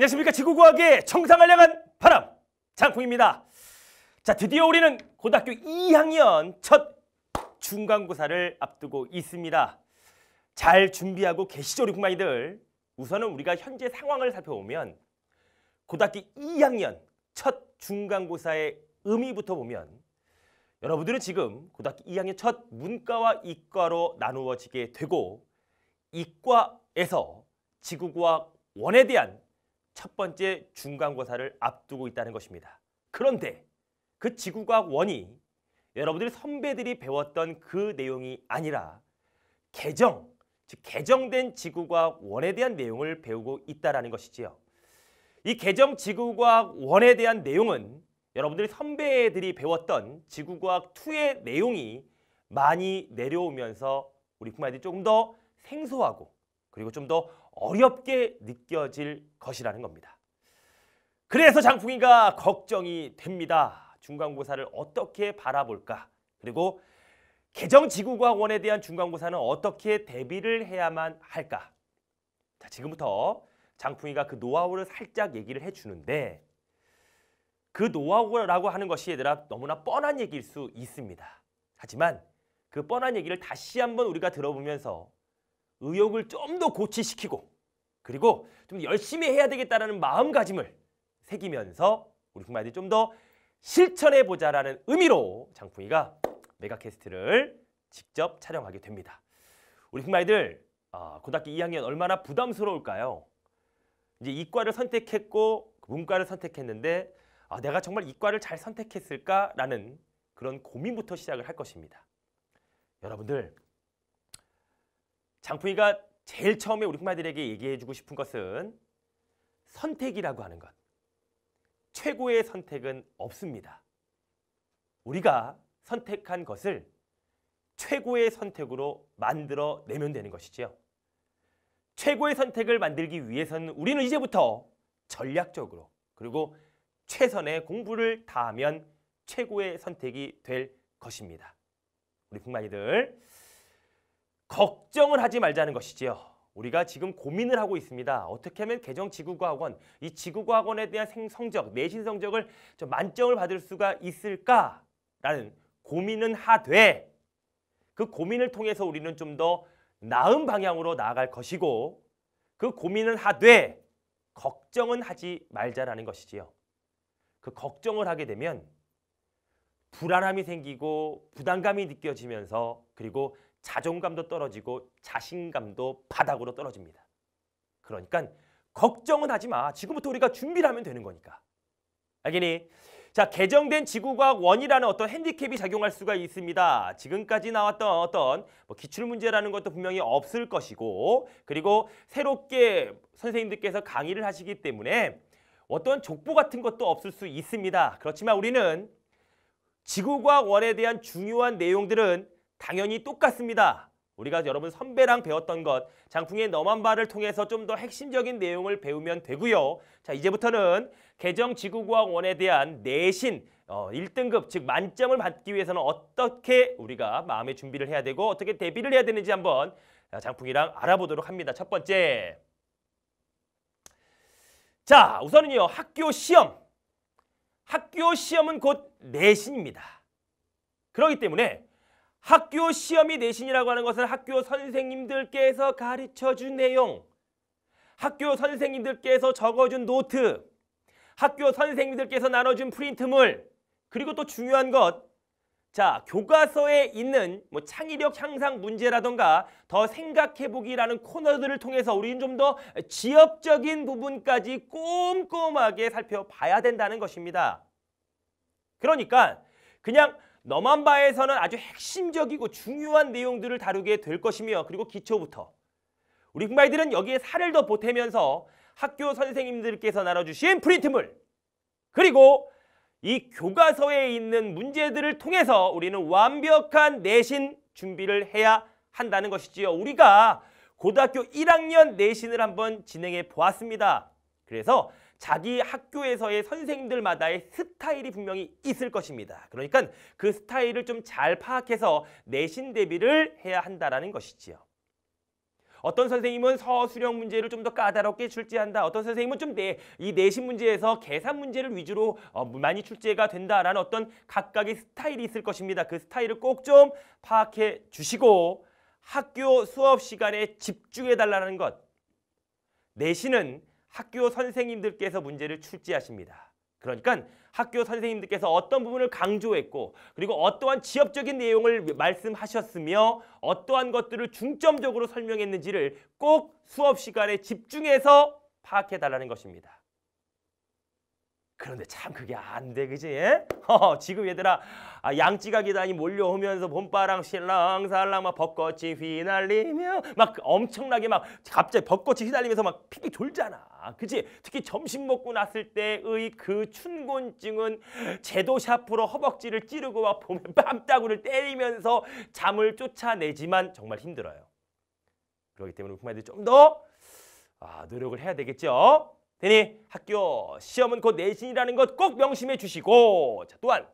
안녕하십니까 지구과학의 정상을 향한 바람 장풍입니다 자 드디어 우리는 고등학교 2학년 첫 중간고사를 앞두고 있습니다 잘 준비하고 계시죠 우리 국마이들 우선은 우리가 현재 상황을 살펴보면 고등학교 2학년 첫 중간고사의 의미부터 보면 여러분들은 지금 고등학교 2학년 첫 문과와 이과로 나누어지게 되고 이과에서 지구과학 원에 대한 첫 번째 중간고사를 앞두고 있다는 것입니다. 그런데 그 지구과학 원이 여러분들이 선배들이 배웠던 그 내용이 아니라 개정, 즉 개정된 지구과학 원에 대한 내용을 배우고 있다는 것이지요. 이 개정 지구과학 원에 대한 내용은 여러분들이 선배들이 배웠던 지구과학 2의 내용이 많이 내려오면서 우리 부모님들이 조금 더 생소하고 그리고 좀 더 어렵게 느껴질 것이라는 겁니다. 그래서 장풍이가 걱정이 됩니다. 중간고사를 어떻게 바라볼까? 그리고 개정지구과학원에 대한 중간고사는 어떻게 대비를 해야만 할까? 자, 지금부터 장풍이가 그 노하우를 살짝 얘기를 해주는데 그 노하우라고 하는 것이 얘들아 너무나 뻔한 얘기일 수 있습니다. 하지만 그 뻔한 얘기를 다시 한번 우리가 들어보면서 의욕을 좀 더 고취시키고 그리고 좀 열심히 해야 되겠다라는 마음가짐을 새기면서 우리 흑마이들이좀더 실천해보자라는 의미로 장풍이가 메가캐스트를 직접 촬영하게 됩니다. 우리 흑마이들 아, 고등학교 2학년 얼마나 부담스러울까요? 이제 이과를 선택했고 그 문과를 선택했는데 아, 내가 정말 이과를 잘 선택했을까라는 그런 고민부터 시작을 할 것입니다. 여러분들 장풍이가 제일 처음에 우리 흑마들에게 얘기해주고 싶은 것은 선택이라고 하는 것. 최고의 선택은 없습니다. 우리가 선택한 것을 최고의 선택으로 만들어 내면 되는 것이지요. 최고의 선택을 만들기 위해서는 우리는 이제부터 전략적으로 그리고 최선의 공부를 다하면 최고의 선택이 될 것입니다. 우리 북마이들 걱정을 하지 말자는 것이지요. 우리가 지금 고민을 하고 있습니다. 어떻게 하면 개정 지구과학원, 이 지구과학원에 대한 성적, 내신 성적을 좀 만점을 받을 수가 있을까라는 고민은 하되 그 고민을 통해서 우리는 좀 더 나은 방향으로 나아갈 것이고 그 고민은 하되 걱정은 하지 말자라는 것이지요. 그 걱정을 하게 되면 불안함이 생기고 부담감이 느껴지면서 그리고 자존감도 떨어지고 자신감도 바닥으로 떨어집니다. 그러니까 걱정은 하지 마. 지금부터 우리가 준비를 하면 되는 거니까. 알겠니? 자, 개정된 지구과학 원이라는 어떤 핸디캡이 작용할 수가 있습니다. 지금까지 나왔던 어떤 뭐 기출문제라는 것도 분명히 없을 것이고 그리고 새롭게 선생님들께서 강의를 하시기 때문에 어떤 족보 같은 것도 없을 수 있습니다. 그렇지만 우리는 지구과학 원에 대한 중요한 내용들은 당연히 똑같습니다. 우리가 여러분 선배랑 배웠던 것, 장풍의 너만 바를 통해서 좀 더 핵심적인 내용을 배우면 되고요. 자, 이제부터는 개정 지구과학원에 대한 내신, 어, 1등급, 즉 만점을 받기 위해서는 어떻게 우리가 마음의 준비를 해야 되고 어떻게 대비를 해야 되는지 한번 어, 장풍이랑 알아보도록 합니다. 첫 번째. 자, 우선은요. 학교 시험. 학교 시험은 곧 내신입니다. 그렇기 때문에 학교 시험이 내신이라고 하는 것은 학교 선생님들께서 가르쳐준 내용, 학교 선생님들께서 적어준 노트, 학교 선생님들께서 나눠준 프린트물, 그리고 또 중요한 것, 자 교과서에 있는 뭐 창의력 향상 문제라던가 더 생각해보기라는 코너들을 통해서 우리는 좀 더지역적인 부분까지 꼼꼼하게 살펴봐야 된다는 것입니다. 그러니까 그냥 너만바에서는 아주 핵심적이고 중요한 내용들을 다루게 될 것이며 그리고 기초부터 우리 군바이들은 여기에 살을 더 보태면서 학교 선생님들께서 나눠주신 프린트물 그리고 이 교과서에 있는 문제들을 통해서 우리는 완벽한 내신 준비를 해야 한다는 것이지요. 우리가 고등학교 1학년 내신을 한번 진행해 보았습니다. 그래서 자기 학교에서의 선생님들마다의 스타일이 분명히 있을 것입니다. 그러니까 그 스타일을 좀 잘 파악해서 내신 대비를 해야 한다라는 것이지요. 어떤 선생님은 서술형 문제를 좀 더 까다롭게 출제한다. 어떤 선생님은 좀 내 이 내신 문제에서 계산 문제를 위주로 어, 많이 출제가 된다라는 어떤 각각의 스타일이 있을 것입니다. 그 스타일을 꼭 좀 파악해 주시고 학교 수업 시간에 집중해 달라는 것. 내신은 학교 선생님들께서 문제를 출제하십니다. 그러니까 학교 선생님들께서 어떤 부분을 강조했고 그리고 어떠한 지엽적인 내용을 말씀하셨으며 어떠한 것들을 중점적으로 설명했는지를 꼭 수업 시간에 집중해서 파악해달라는 것입니다. 그런데 참 그게 안 돼, 그지? 예? 지금 얘들아 아, 양지가 기단이 몰려오면서 봄바람 실랑살랑 막 벚꽃이 휘날리며 막 엄청나게 막 갑자기 벚꽃이 휘날리면서 막 픽픽 돌잖아 그지? 특히 점심 먹고 났을 때의 그 춘곤증은 제도 샤프로 허벅지를 찌르고 막 봄에 뺨따구를 때리면서 잠을 쫓아내지만 정말 힘들어요. 그렇기 때문에 우리 부모님들이 좀더 아, 노력을 해야 되겠죠. 되니 학교 시험은 곧 내신이라는 것 꼭 명심해 주시고 자, 또한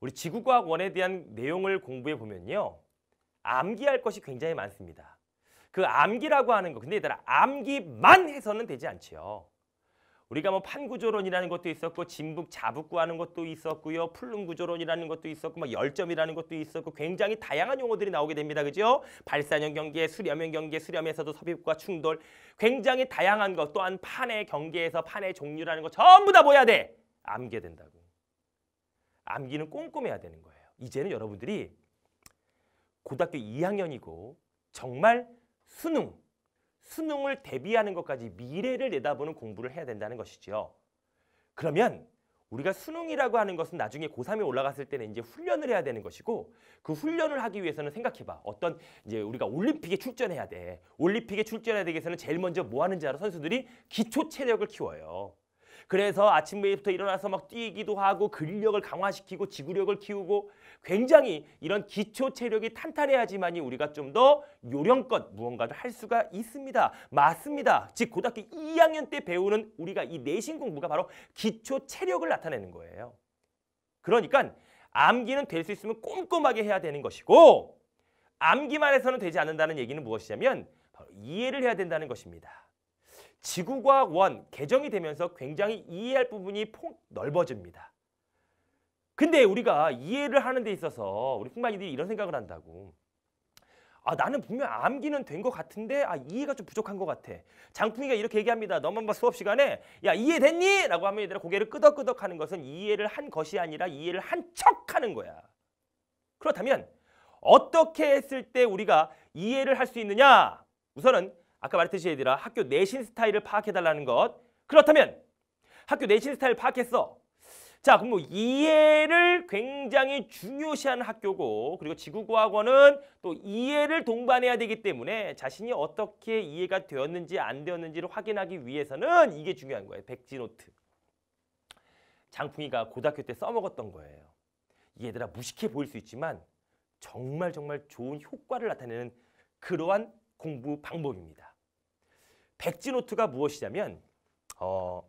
우리 지구과학 원에 대한 내용을 공부해 보면요. 암기할 것이 굉장히 많습니다. 그 암기라고 하는 거 근데 얘들아 암기만 해서는 되지 않지요. 우리가 뭐 판구조론이라는 것도 있었고 진북 자북구하는 것도 있었고요. 풀릉구조론이라는 것도 있었고 막 뭐 열점이라는 것도 있었고 굉장히 다양한 용어들이 나오게 됩니다. 그죠? 발산형 경계, 수렴형 경계, 수렴에서도 섭입과 충돌 굉장히 다양한 것 또한 판의 경계에서 판의 종류라는 거 전부 다 뭐야 돼? 암기해야 된다고. 암기는 꼼꼼해야 되는 거예요. 이제는 여러분들이 고등학교 2학년이고 정말 수능 수능을 대비하는 것까지 미래를 내다보는 공부를 해야 된다는 것이지요. 그러면 우리가 수능이라고 하는 것은 나중에 고3에 올라갔을 때는 이제 훈련을 해야 되는 것이고 그 훈련을 하기 위해서는 생각해봐. 어떤 이제 우리가 올림픽에 출전해야 돼. 올림픽에 출전해야 되기 위해서는 제일 먼저 뭐 하는지 알아? 선수들이 기초 체력을 키워요. 그래서 아침 부터 일어나서 막 뛰기도 하고 근력을 강화시키고 지구력을 키우고 굉장히 이런 기초 체력이 탄탄해야지만이 우리가 좀 더 요령껏 무언가를 할 수가 있습니다. 맞습니다. 즉 고등학교 2학년 때 배우는 우리가 이 내신 공부가 바로 기초 체력을 나타내는 거예요. 그러니까 암기는 될 수 있으면 꼼꼼하게 해야 되는 것이고 암기만 해서는 되지 않는다는 얘기는 무엇이냐면 바로 이해를 해야 된다는 것입니다. 지구과학 원 개정이 되면서 굉장히 이해할 부분이 폭 넓어집니다. 근데 우리가 이해를 하는 데 있어서 우리 흑만이들이 이런 생각을 한다고. 아 나는 분명 암기는 된 것 같은데 아 이해가 좀 부족한 것 같아. 장풍이가 이렇게 얘기합니다. 너만 봐 수업 시간에 야 이해됐니? 라고 하면 얘들아 고개를 끄덕끄덕 하는 것은 이해를 한 것이 아니라 이해를 한 척 하는 거야. 그렇다면 어떻게 했을 때 우리가 이해를 할 수 있느냐? 우선은 아까 말했듯이 얘들아 학교 내신 스타일을 파악해달라는 것. 그렇다면 학교 내신 스타일 파악했어. 자, 그럼 뭐 이해를 굉장히 중요시하는 학교고 그리고 지구과학원은 또 이해를 동반해야 되기 때문에 자신이 어떻게 이해가 되었는지 안 되었는지를 확인하기 위해서는 이게 중요한 거예요. 백지노트. 장풍이가 고등학교 때 써먹었던 거예요. 얘들아 무식해 보일 수 있지만 정말 정말 좋은 효과를 나타내는 그러한 공부 방법입니다. 백지노트가 무엇이냐면 어,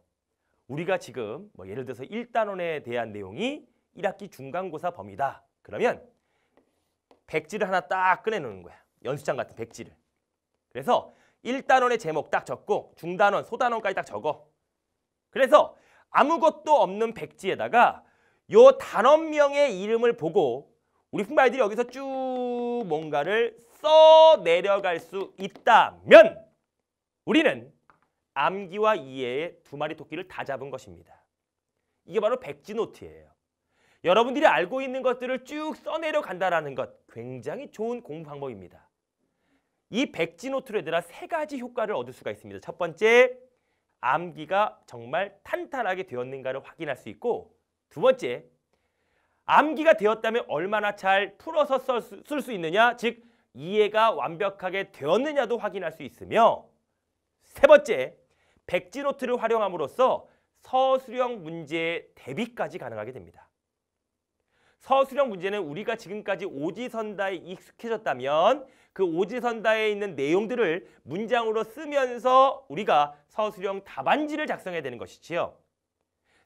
우리가 지금 뭐 예를 들어서 1단원에 대한 내용이 1학기 중간고사 범위다. 그러면 백지를 하나 딱 꺼내놓는 거야. 연습장 같은 백지를. 그래서 1단원의 제목 딱 적고 중단원, 소단원까지 딱 적어. 그래서 아무것도 없는 백지에다가 요 단원명의 이름을 보고 우리 푼마이들이 여기서 쭉 뭔가를 써 내려갈 수 있다면 우리는 암기와 이해의 두 마리 토끼를 다 잡은 것입니다. 이게 바로 백지노트예요. 여러분들이 알고 있는 것들을 쭉 써내려 간다라는 것 굉장히 좋은 공부 방법입니다. 이 백지노트로 얘들아 세 가지 효과를 얻을 수가 있습니다. 첫 번째, 암기가 정말 탄탄하게 되었는가를 확인할 수 있고 두 번째, 암기가 되었다면 얼마나 잘 풀어서 쓸 수 있느냐, 즉 이해가 완벽하게 되었느냐도 확인할 수 있으며 세 번째, 백지노트를 활용함으로써 서술형 문제의 대비까지 가능하게 됩니다. 서술형 문제는 우리가 지금까지 오지선다에 익숙해졌다면 그 오지선다에 있는 내용들을 문장으로 쓰면서 우리가 서술형 답안지를 작성해야 되는 것이지요.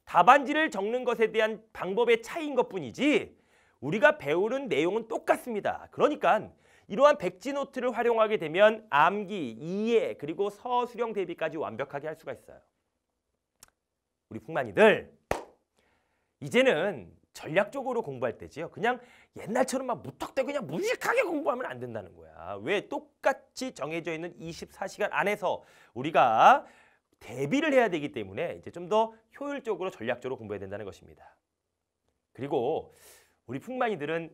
답안지를 적는 것에 대한 방법의 차이인 것뿐이지 우리가 배우는 내용은 똑같습니다. 그러니까 이러한 백지노트를 활용하게 되면 암기, 이해, 그리고 서술형 대비까지 완벽하게 할 수가 있어요. 우리 풍만이들 이제는 전략적으로 공부할 때지요. 그냥 옛날처럼 막 무턱대고 그냥 무식하게 공부하면 안 된다는 거야. 왜 똑같이 정해져 있는 24시간 안에서 우리가 대비를 해야 되기 때문에 이제 좀 더 효율적으로 전략적으로 공부해야 된다는 것입니다. 그리고 우리 풍만이들은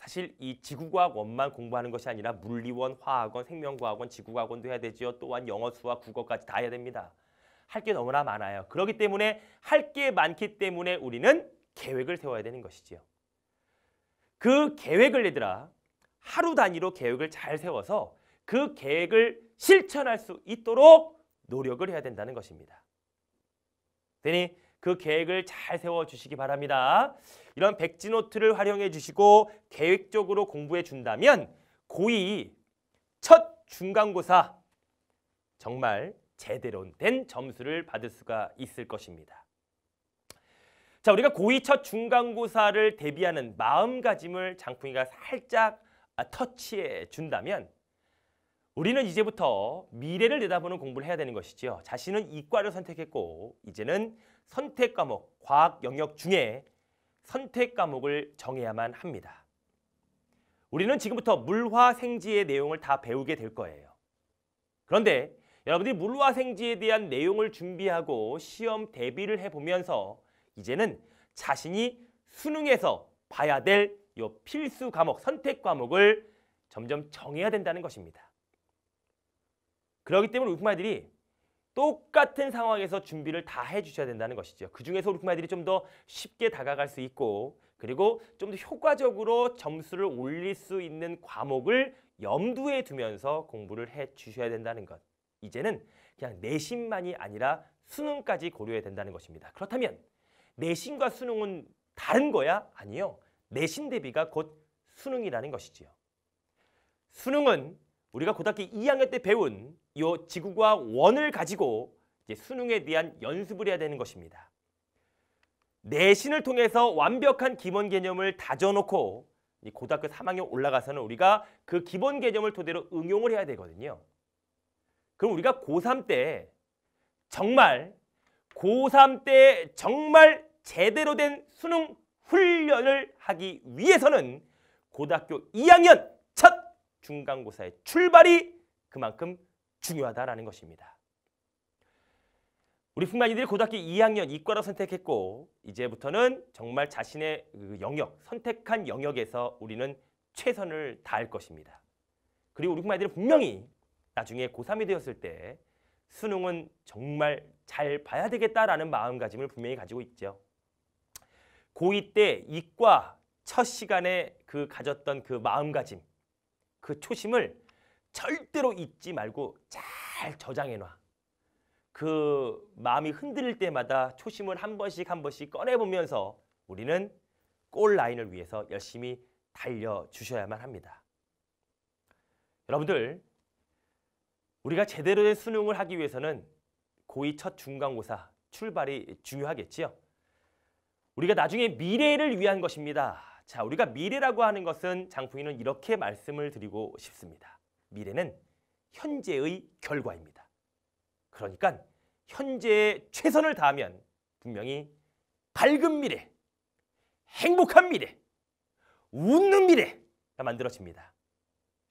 사실 이 지구과학원만 공부하는 것이 아니라 물리원, 화학원, 생명과학원, 지구과학원도 해야 되지요. 또한 영어, 수학, 국어까지 다 해야 됩니다. 할 게 너무나 많아요. 그렇기 때문에 할 게 많기 때문에 우리는 계획을 세워야 되는 것이지요. 그 계획을 얘들아 하루 단위로 계획을 잘 세워서 그 계획을 실천할 수 있도록 노력을 해야 된다는 것입니다. 되니 그 계획을 잘 세워주시기 바랍니다. 이런 백지노트를 활용해 주시고 계획적으로 공부해 준다면 고2 첫 중간고사 정말 제대로 된 점수를 받을 수가 있을 것입니다. 자, 우리가 고2 첫 중간고사를 대비하는 마음가짐을 장풍이가 살짝 아, 터치해 준다면 우리는 이제부터 미래를 내다보는 공부를 해야 되는 것이지 자신은 이과를 선택했고 이제는 선택 과목, 과학 영역 중에 선택 과목을 정해야만 합니다. 우리는 지금부터 물화생지의 내용을 다 배우게 될 거예요. 그런데 여러분들이 물화생지에 대한 내용을 준비하고 시험 대비를 해보면서 이제는 자신이 수능에서 봐야 될이 필수 과목, 선택 과목을 점점 정해야 된다는 것입니다. 그렇기 때문에 우리 부모들이 똑같은 상황에서 준비를 다 해주셔야 된다는 것이죠. 그중에서 우리 부모들이 좀 더 쉽게 다가갈 수 있고 그리고 좀 더 효과적으로 점수를 올릴 수 있는 과목을 염두에 두면서 공부를 해주셔야 된다는 것. 이제는 그냥 내신만이 아니라 수능까지 고려해야 된다는 것입니다. 그렇다면 내신과 수능은 다른 거야? 아니요. 내신 대비가 곧 수능이라는 것이지요. 수능은 우리가 고등학교 2학년 때 배운 이 지구과 학 원을 가지고 이제 수능에 대한 연습을 해야 되는 것입니다. 내신을 통해서 완벽한 기본 개념을 다져놓고 고등학교 3학년 올라가서는 우리가 그 기본 개념을 토대로 응용을 해야 되거든요. 그럼 우리가 고3 때 정말 고3 때 정말 제대로 된 수능 훈련을 하기 위해서는 고등학교 2학년 중간고사의 출발이 그만큼 중요하다라는 것입니다. 우리 풍만이들이 고등학교 2학년 이과로 선택했고 이제부터는 정말 자신의 그 영역, 선택한 영역에서 우리는 최선을 다할 것입니다. 그리고 우리 풍만이들은 분명히 나중에 고3이 되었을 때 수능은 정말 잘 봐야 되겠다라는 마음가짐을 분명히 가지고 있죠. 고2 때 이과 첫 시간에 그 가졌던 그 마음가짐 그 초심을 절대로 잊지 말고 잘 저장해놔. 그 마음이 흔들릴 때마다 초심을 한 번씩 한 번씩 꺼내보면서 우리는 골 라인을 위해서 열심히 달려주셔야만 합니다. 여러분들, 우리가 제대로 된 수능을 하기 위해서는 고2 첫 중간고사 출발이 중요하겠지요. 우리가 나중에 미래를 위한 것입니다. 자, 우리가 미래라고 하는 것은 장풍이는 이렇게 말씀을 드리고 싶습니다. 미래는 현재의 결과입니다. 그러니까 현재에 최선을 다하면 분명히 밝은 미래, 행복한 미래, 웃는 미래가 만들어집니다.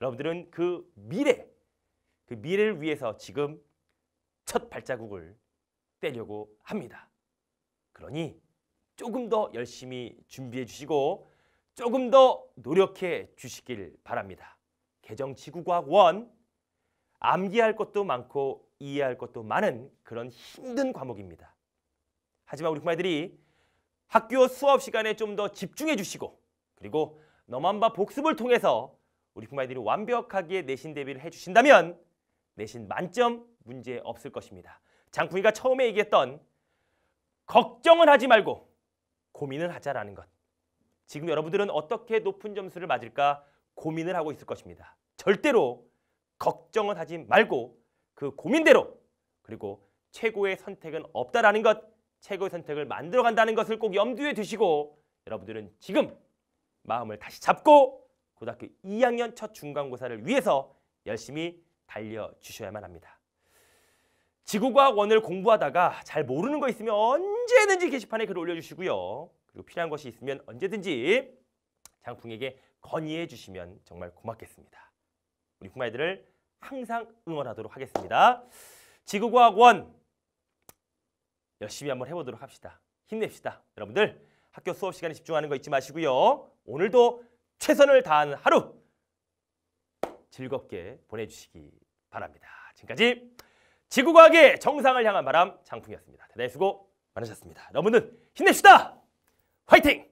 여러분들은 그 미래, 그 미래를 위해서 지금 첫 발자국을 떼려고 합니다. 그러니 조금 더 열심히 준비해 주시고 조금 더 노력해 주시길 바랍니다. 개정 지구과학 원 암기할 것도 많고 이해할 것도 많은 그런 힘든 과목입니다. 하지만 우리 부마들이 학교 수업 시간에 좀 더 집중해 주시고 그리고 너만바 복습을 통해서 우리 부마들이 완벽하게 내신 대비를 해주신다면 내신 만점 문제 없을 것입니다. 장풍이가 처음에 얘기했던 걱정은 하지 말고 고민을 하자라는 것. 지금 여러분들은 어떻게 높은 점수를 맞을까 고민을 하고 있을 것입니다. 절대로 걱정은 하지 말고 그 고민대로 그리고 최고의 선택은 없다라는 것, 최고의 선택을 만들어 간다는 것을 꼭 염두에 두시고 여러분들은 지금 마음을 다시 잡고 고등학교 2학년 첫 중간고사를 위해서 열심히 달려 주셔야만 합니다. 지구과학 원을 공부하다가 잘 모르는 거 있으면 언제든지 게시판에 글 올려주시고요. 그리고 필요한 것이 있으면 언제든지 장풍에게 건의해 주시면 정말 고맙겠습니다. 우리 풍마이들을 항상 응원하도록 하겠습니다. 지구과학원 열심히 한번 해보도록 합시다. 힘냅시다. 여러분들 학교 수업 시간에 집중하는 거 잊지 마시고요. 오늘도 최선을 다하는 하루 즐겁게 보내주시기 바랍니다. 지금까지 지구과학의 정상을 향한 바람 장풍이었습니다. 대단히 수고 많으셨습니다. 여러분들 힘냅시다. ファイティング